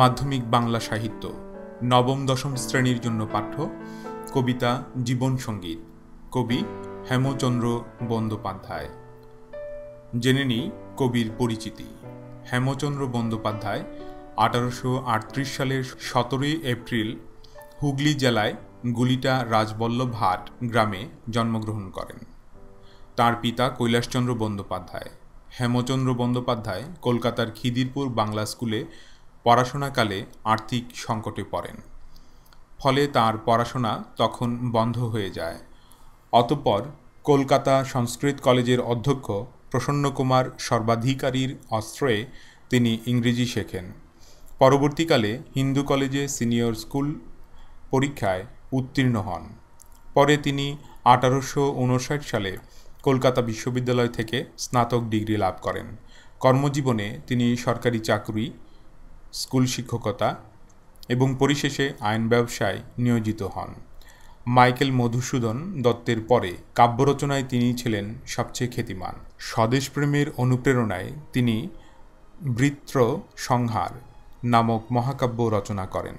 মাধ্যমিক বাংলা সাহিত্য নবম দশম শ্রেণীর জন্য পাঠ্য কবিতা জীবন সঙ্গীত কবি হেমচন্দ্র বন্দ্যোপাধ্যায় জেনে নিই কবির পরিচিতি হেমচন্দ্র বন্দ্যোপাধ্যায় আঠারোশো আটত্রিশ সালের সতেরোই এপ্রিল হুগলি জেলায় গুলিটা রাজবল্লভ হাট গ্রামে জন্মগ্রহণ করেন তার পিতা কৈলাসচন্দ্র বন্দ্যোপাধ্যায় হেমচন্দ্র বন্দ্যোপাধ্যায় কলকাতার খিদিরপুর বাংলা স্কুলে পড়াশোনাকালে আর্থিক সংকটে পড়েন ফলে তার পড়াশোনা তখন বন্ধ হয়ে যায় অতঃপর কলকাতা সংস্কৃত কলেজের অধ্যক্ষ প্রসন্নকুমার সর্বাধিকারীর অস্ত্রে তিনি ইংরেজি শেখেন পরবর্তীকালে হিন্দু কলেজে সিনিয়র স্কুল পরীক্ষায় উত্তীর্ণ হন পরে তিনি আঠারোশো সালে কলকাতা বিশ্ববিদ্যালয় থেকে স্নাতক ডিগ্রি লাভ করেন কর্মজীবনে তিনি সরকারি চাকরি স্কুল শিক্ষকতা এবং পরিশেষে আইন ব্যবসায় নিয়োজিত হন মাইকেল মধুসূদন দত্তের পরে কাব্যরচনায় তিনি ছিলেন সবচেয়ে খ্যাতিমান স্বদেশপ্রেমের অনুপ্রেরণায় তিনি বৃত্র সংহার নামক মহাকাব্য রচনা করেন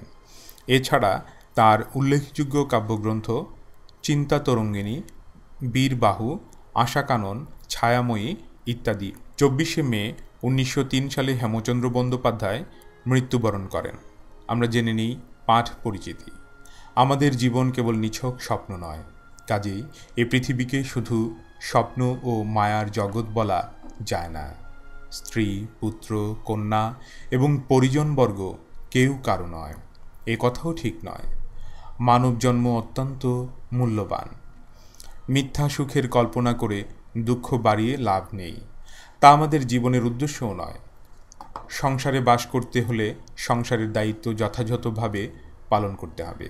এছাড়া তার উল্লেখযোগ্য কাব্যগ্রন্থ চিন্তা তরঙ্গিনী বীরবাহু আশাকানন ছায়াময়ী ইত্যাদি চব্বিশে মে উনিশশো সালে হেমচন্দ্র বন্দ্যোপাধ্যায় মৃত্যুবরণ করেন আমরা জেনে নিই পাঠ পরিচিতি আমাদের জীবন কেবল নিছক স্বপ্ন নয় কাজেই এ পৃথিবীকে শুধু স্বপ্ন ও মায়ার জগৎ বলা যায় না স্ত্রী পুত্র কন্যা এবং পরিজনবর্গ কেউ কারো নয় এ কথাও ঠিক নয় মানব জন্ম অত্যন্ত মূল্যবান মিথ্যা সুখের কল্পনা করে দুঃখ বাড়িয়ে লাভ নেই তা আমাদের জীবনের উদ্দেশ্যও নয় সংসারে বাস করতে হলে সংসারের দায়িত্ব যথাযথভাবে পালন করতে হবে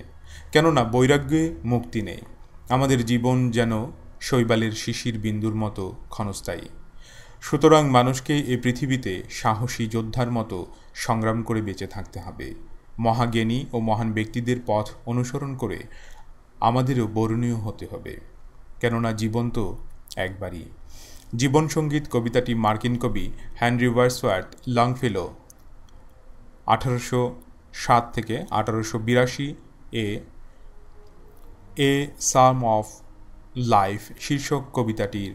কেননা বৈরাগ্যে মুক্তি নেই আমাদের জীবন যেন শৈবালের শিশির বিন্দুর মতো ক্ষণস্থায়ী সুতরাং মানুষকে এ পৃথিবীতে সাহসী যোদ্ধার মতো সংগ্রাম করে বেঁচে থাকতে হবে মহাজ্ঞানী ও মহান ব্যক্তিদের পথ অনুসরণ করে আমাদেরও বরণীয় হতে হবে কেননা জীবন তো একবারই জীবনসঙ্গীত কবিতাটি মার্কিন কবি হ্যানরি ওয়ার্সওয়ার্থ লাংফেলো আঠারোশো সাত থেকে আঠারোশো বিরাশি এ এ সাম অফ লাইফ শীর্ষক কবিতাটির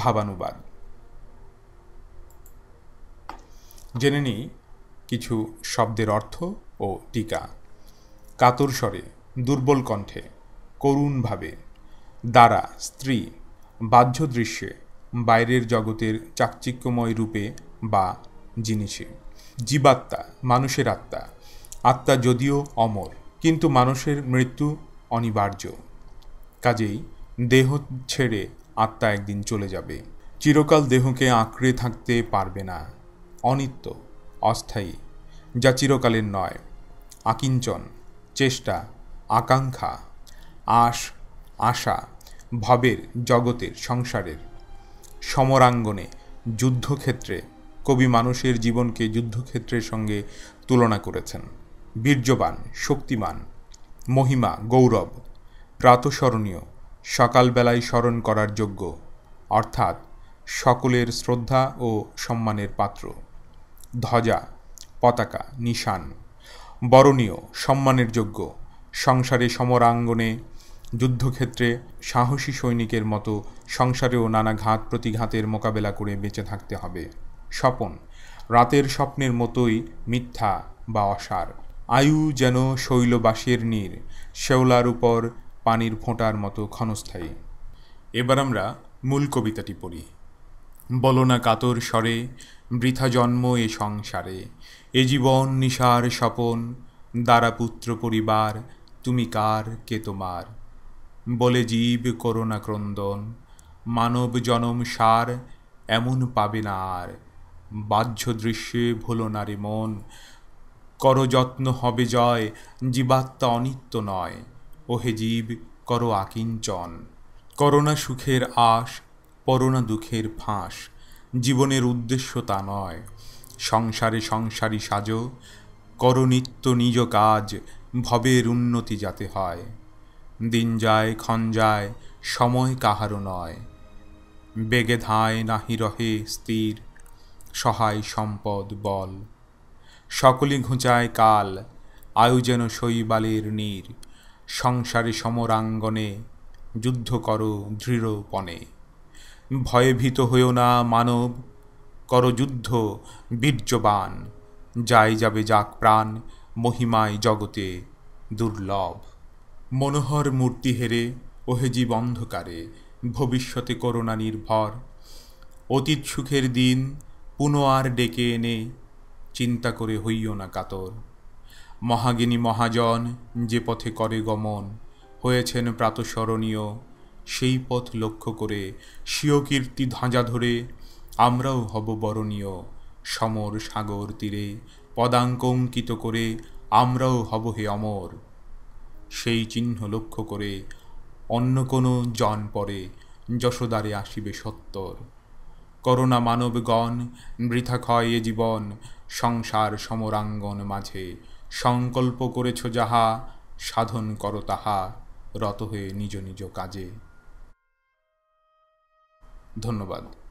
ভাবানুবাদ জেনে নিই কিছু শব্দের অর্থ ও টিকা কাতর স্বরে দুর্বল কণ্ঠে করুণভাবে দ্বারা স্ত্রী বাহ্য দৃশ্যে বাইরের জগতের চাকচিক্যময় রূপে বা জিনিসে জীবাত্মা মানুষের আত্মা আত্মা যদিও অমর কিন্তু মানুষের মৃত্যু অনিবার্য কাজেই দেহ ছেড়ে আত্মা একদিন চলে যাবে চিরকাল দেহকে আঁকড়ে থাকতে পারবে না অনিত্য অস্থায়ী যা চিরকালের নয় আকিঞ্চন চেষ্টা আকাঙ্ক্ষা আশ আশা ভাবের জগতের সংসারের সমরাঙ্গনে যুদ্ধক্ষেত্রে কবি মানুষের জীবনকে যুদ্ধক্ষেত্রের সঙ্গে তুলনা করেছেন বীর্যবান শক্তিমান মহিমা গৌরব প্রাতঃস্মরণীয় সকালবেলায় স্মরণ করার যোগ্য অর্থাৎ সকলের শ্রদ্ধা ও সম্মানের পাত্র ধ্বজা পতাকা নিশান বরণীয় সম্মানের যোগ্য সংসারে সমরাঙ্গনে যুদ্ধক্ষেত্রে সাহসী সৈনিকের মতো সংসারেও নানা ঘাত প্রতিঘাতের মোকাবেলা করে বেঁচে থাকতে হবে স্বপন রাতের স্বপ্নের মতোই মিথ্যা বা অসার আয়ু যেন শৈলবাসের নীর শেওলার উপর পানির ফোঁটার মতো ক্ষণস্থায়ী এবার আমরা মূল কবিতাটি পড়ি বলনা কাতর স্বরে বৃথা জন্ম এ সংসারে এ জীবন নিশার স্বপন দ্বারা পুত্র পরিবার তুমি কার কে তোমার বলে জীব করোনা ক্রন্দন মানব জনম সার এমন পাবে না আর বাহ্য দৃশ্যে ভুলো নারী মন যত্ন হবে জয় জীবাত্মা অনিত্য নয় ওহে জীব কর আকিঞ্চন করোনা সুখের আশ করোনা দুঃখের ফাঁস জীবনের উদ্দেশ্য তা নয় সংসারে সংসারী সাজো কর নিত্য নিজ কাজ ভবের উন্নতি যাতে হয় দিন যায় ক্ষণ যায় সময় কাহারও নয় বেগে ধায় নাহি রহে স্থির সহায় সম্পদ বল সকলি ঘুঁচায় কাল আয়ু যেন শৈবালের নীর সংসারে সমরাঙ্গনে যুদ্ধ করো দৃঢ়পণে ভয়ে ভীত হয়েও না মানব কর যুদ্ধ বীর্যবান যাই যাবে যাক প্রাণ মহিমায় জগতে দুর্লভ মনোহর মূর্তি হেরে ওহেজি অন্ধকারে ভবিষ্যতে করোনা নির্ভর অতীত সুখের দিন পুনঃ আর ডেকে এনে চিন্তা করে হইও না কাতর মহাগিনী মহাজন যে পথে করে গমন হয়েছেন প্রাতঃস্মরণীয় সেই পথ লক্ষ্য করে স্বীয় কীর্তি ধাঁজা ধরে আমরাও হব বরণীয় সমর সাগর তীরে পদাঙ্ক অঙ্কিত করে আমরাও হব হে অমর সেই চিহ্ন লক্ষ্য করে অন্য কোনো জন পরে যশোদারে আসিবে সত্তর করোনা মানবগণ বৃথা ক্ষয় এ জীবন সংসার সমরাঙ্গন মাঝে সংকল্প করেছ যাহা সাধন কর তাহা রত হয়ে নিজ নিজ কাজে ধন্যবাদ